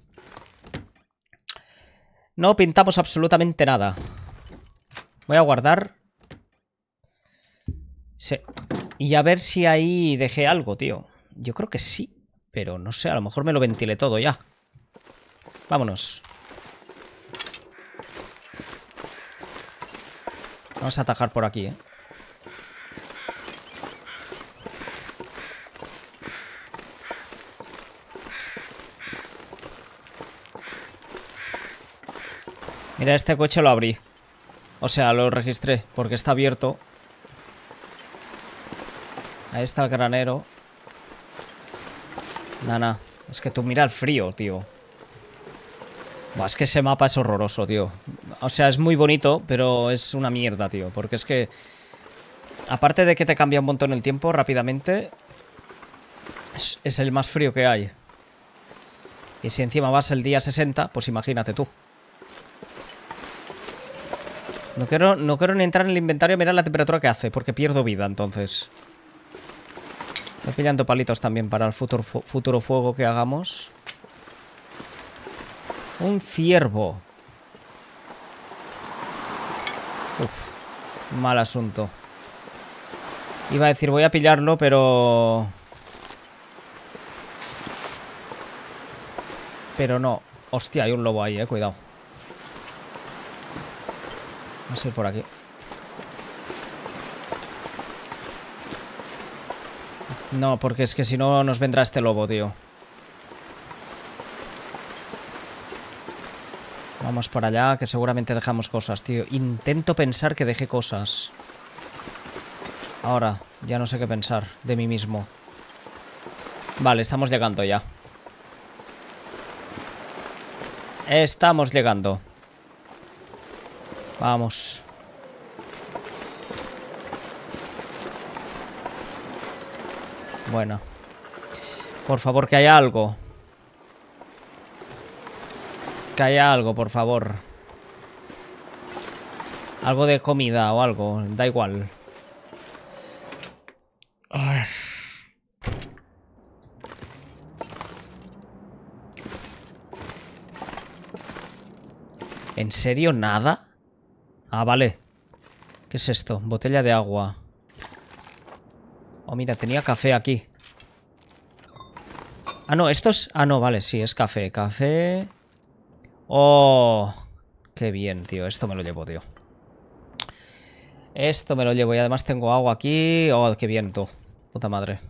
No pintamos absolutamente nada. Voy a guardar. Sí. Y a ver si ahí dejé algo, tío. Yo creo que sí. Pero no sé, a lo mejor me lo ventilé todo ya. Vámonos. Vamos a atajar por aquí, ¿eh? Mira, este coche lo abrí. O sea, lo registré, porque está abierto. Ahí está el granero. Nana, es que tú mira el frío, tío. Es que ese mapa es horroroso, tío. O sea, es muy bonito, pero es una mierda, tío. Porque es que... Aparte de que te cambia un montón el tiempo rápidamente... Es, el más frío que hay. Y si encima vas el día 60, pues imagínate tú. No quiero, no quiero ni entrar en el inventario a mirar la temperatura que hace, porque pierdo vida entonces. Estoy pillando palitos también para el futuro fuego que hagamos. Un ciervo. Uf, mal asunto. Iba a decir, voy a pillarlo, pero... Pero no. Hostia, hay un lobo ahí, eh. Cuidado. Vamos a ir por aquí. No, porque es que si no nos vendrá este lobo, tío. Vamos para allá, que seguramente dejamos cosas, tío. Intento pensar que dejé cosas. Ahora, ya no sé qué pensar de mí mismo. Vale, estamos llegando ya. Estamos llegando. Vamos. Bueno. Por favor, que haya algo que haya algo, por favor. Algo de comida o algo, da igual. ¿En serio nada? Ah, vale. ¿Qué es esto? Botella de agua. Oh, mira, tenía café aquí. Ah, no, esto es... Ah, no, vale, sí, es café. Café... Oh, qué bien, tío. Esto me lo llevo, tío. Esto me lo llevo. Y además tengo agua aquí. Oh, qué bien, tú. Puta madre.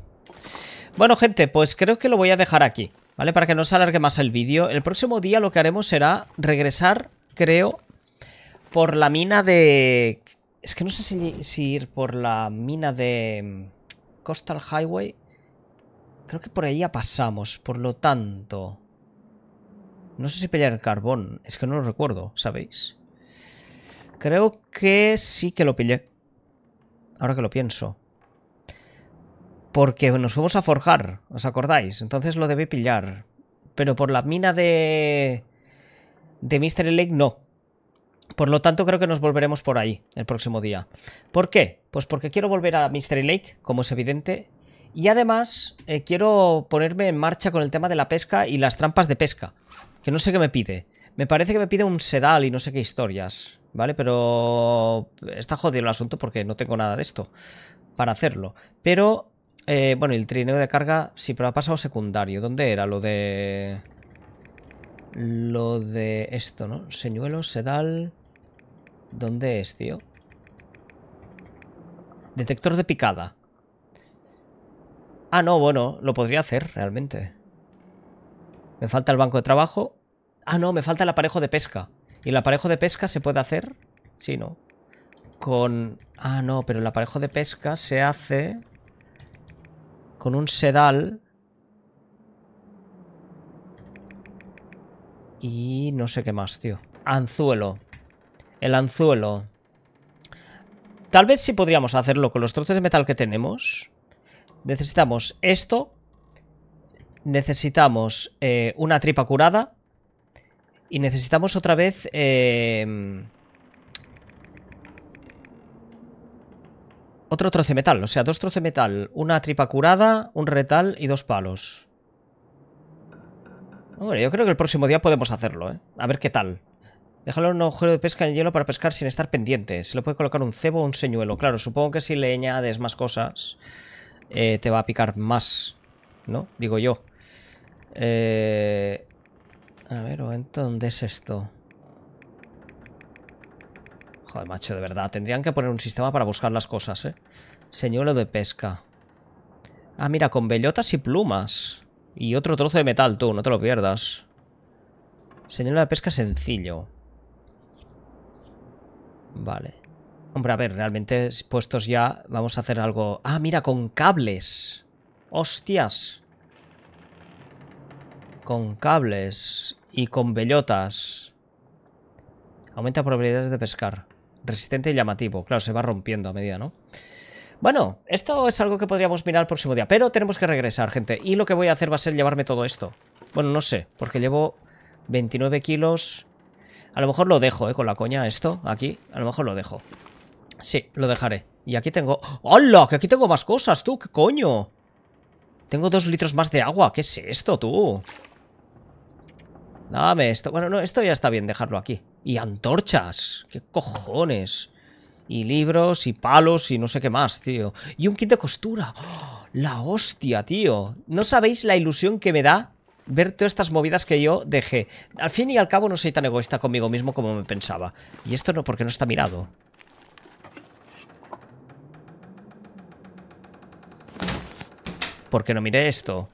Bueno, gente, pues creo que lo voy a dejar aquí. ¿Vale? Para que no se alargue más el vídeo. El próximo día lo que haremos será regresar, creo, por la mina de... Es que no sé si, si ir por la mina de... Mm, Coastal Highway. Creo que por ahí ya pasamos. Por lo tanto... No sé si el carbón. Es que no lo recuerdo, ¿sabéis? Creo que sí que lo pillé. Ahora que lo pienso. Porque nos fuimos a forjar, ¿os acordáis? Entonces lo debí pillar. Pero por la mina de... De Mystery Lake no. Por lo tanto, creo que nos volveremos por ahí el próximo día. ¿Por qué? Pues porque quiero volver a Mystery Lake, como es evidente. Y además, eh, quiero ponerme en marcha con el tema de la pesca y las trampas de pesca. Que no sé qué me pide. Me parece que me pide un sedal y no sé qué historias, ¿vale? Pero está jodido el asunto porque no tengo nada de esto para hacerlo. Pero, eh, bueno, el trineo de carga sí, pero ha pasado secundario. ¿Dónde era lo de...? Lo de esto, ¿no? Señuelo, sedal... ¿Dónde es, tío? Detector de picada. Ah, no, bueno, lo podría hacer realmente. Me falta el banco de trabajo. Ah, no, me falta el aparejo de pesca. ¿Y el aparejo de pesca se puede hacer? Sí, ¿no? Con... Ah, no, pero el aparejo de pesca se hace... Con un sedal... Y no sé qué más, tío. Anzuelo. El anzuelo. Tal vez sí podríamos hacerlo con los trozos de metal que tenemos. Necesitamos esto, necesitamos eh, una tripa curada y necesitamos otra vez... Em, otro trozo de metal, o sea, dos trozos de metal, una tripa curada, un retal y dos palos. Bueno, yo creo que el próximo día podemos hacerlo, ¿eh? A ver qué tal. Déjalo un agujero de pesca en el hielo para pescar sin estar pendiente. Se le puede colocar un cebo o un señuelo. Claro, supongo que si le añades más cosas, eh, te va a picar más, ¿no? Digo yo. Eh, a ver, ¿dónde es esto? Joder, macho, de verdad. Tendrían que poner un sistema para buscar las cosas, ¿eh? Señuelo de pesca. Ah, mira, con bellotas y plumas. Y otro trozo de metal, tú, no te lo pierdas. Señuelo de pesca sencillo. Vale. Hombre, a ver, realmente puestos ya, vamos a hacer algo... Ah, mira, con cables. Hostias con cables y con bellotas. Aumenta probabilidades de pescar. Resistente y llamativo. Claro, se va rompiendo a medida, ¿no? Bueno, esto es algo que podríamos mirar el próximo día, pero tenemos que regresar, gente. Y lo que voy a hacer va a ser llevarme todo esto. Bueno, no sé, porque llevo 29 kilos. A lo mejor lo dejo, ¿eh? Con la coña esto, aquí. A lo mejor lo dejo. Sí, lo dejaré. Y aquí tengo... ¡Oh! ¡Hala! Que aquí tengo más cosas, tú. ¿Qué coño? Tengo dos litros más de agua. ¿Qué es esto, tú? Dame esto. Bueno, no, esto ya está bien, dejarlo aquí. Y antorchas. ¿Qué cojones? Y libros y palos y no sé qué más, tío. Y un kit de costura. ¡Oh! La hostia, tío. No sabéis la ilusión que me da ver todas estas movidas que yo dejé. Al fin y al cabo no soy tan egoísta conmigo mismo como me pensaba. Y esto no porque no está mirado. ¿Por qué no miré esto.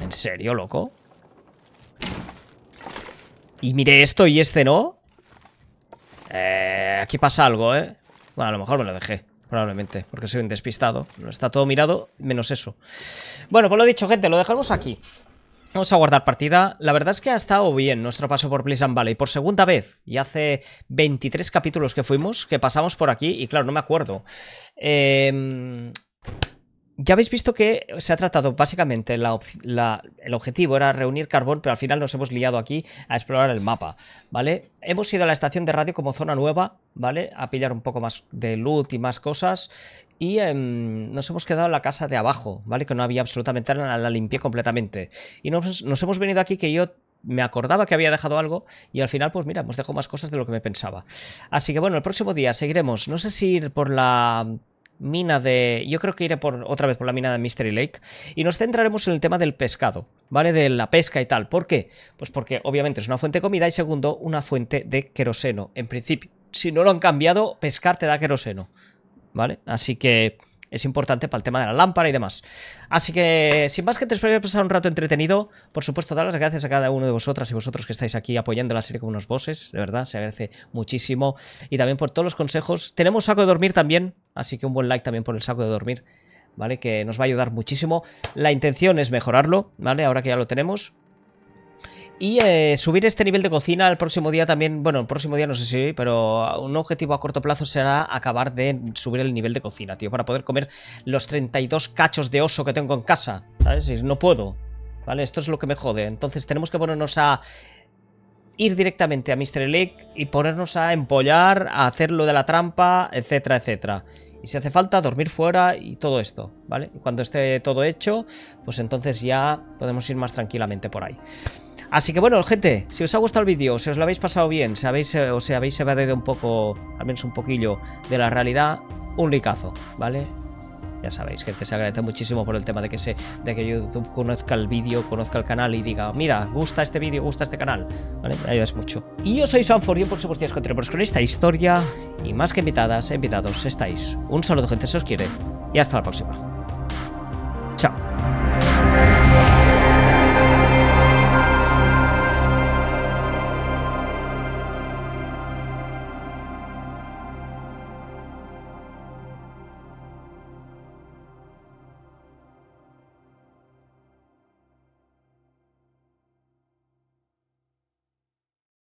¿En serio, loco? Y mire esto y este no. Eh, aquí pasa algo, ¿eh? Bueno, a lo mejor me lo dejé. Probablemente, porque soy un despistado. No está todo mirado, menos eso. Bueno, pues lo dicho, gente, lo dejamos aquí. Vamos a guardar partida. La verdad es que ha estado bien nuestro paso por Pleasant Valley. Por segunda vez. Y hace 23 capítulos que fuimos, que pasamos por aquí. Y claro, no me acuerdo. Eh ya habéis visto que se ha tratado básicamente el objetivo era reunir carbón, pero al final nos hemos liado aquí a explorar el mapa, ¿vale? Hemos ido a la estación de radio como zona nueva, ¿vale? A pillar un poco más de luz y más cosas. Y em, nos hemos quedado en la casa de abajo, ¿vale? Que no había absolutamente nada, la limpié completamente. Y nos, nos hemos venido aquí que yo me acordaba que había dejado algo y al final, pues mira, hemos dejado más cosas de lo que me pensaba. Así que bueno, el próximo día seguiremos. No sé si ir por la mina de... Yo creo que iré por, otra vez por la mina de Mystery Lake. Y nos centraremos en el tema del pescado, ¿vale? De la pesca y tal. ¿Por qué? Pues porque obviamente es una fuente de comida y segundo, una fuente de queroseno, en principio. Si no lo han cambiado, pescar te da queroseno, ¿vale? Así que es importante para el tema de la lámpara y demás. Así que, sin más que te espero pasar un rato entretenido, por supuesto, dar las gracias a cada uno de vosotras y vosotros que estáis aquí apoyando la serie con unos bosses, de verdad, se agradece muchísimo. Y también por todos los consejos. Tenemos saco de dormir también, así que un buen like también por el saco de dormir, ¿vale? Que nos va a ayudar muchísimo. La intención es mejorarlo, ¿vale? Ahora que ya lo tenemos. Y eh, subir este nivel de cocina al próximo día también, bueno, el próximo día no sé si, pero un objetivo a corto plazo será acabar de subir el nivel de cocina, tío, para poder comer los 32 cachos de oso que tengo en casa, ¿sabes? no puedo, ¿vale? Esto es lo que me jode. Entonces tenemos que ponernos a ir directamente a Mr. Lake y ponernos a empollar, a hacer lo de la trampa, etcétera, etcétera. Y si hace falta, dormir fuera y todo esto, ¿vale? Y cuando esté todo hecho, pues entonces ya podemos ir más tranquilamente por ahí. Así que bueno, gente, si os ha gustado el vídeo, si os lo habéis pasado bien, si habéis, eh, o habéis evadido un poco, al menos un poquillo, de la realidad, un licazo, ¿vale? Ya sabéis, gente, se agradece muchísimo por el tema de que, se, de que YouTube conozca el vídeo, conozca el canal y diga, mira, gusta este vídeo, gusta este canal, ¿vale? Me ayudas mucho. Y yo soy Sanfor, y por supuesto, os con esta historia y más que invitadas, invitados, estáis. Un saludo, gente, se os quiere y hasta la próxima. Chao.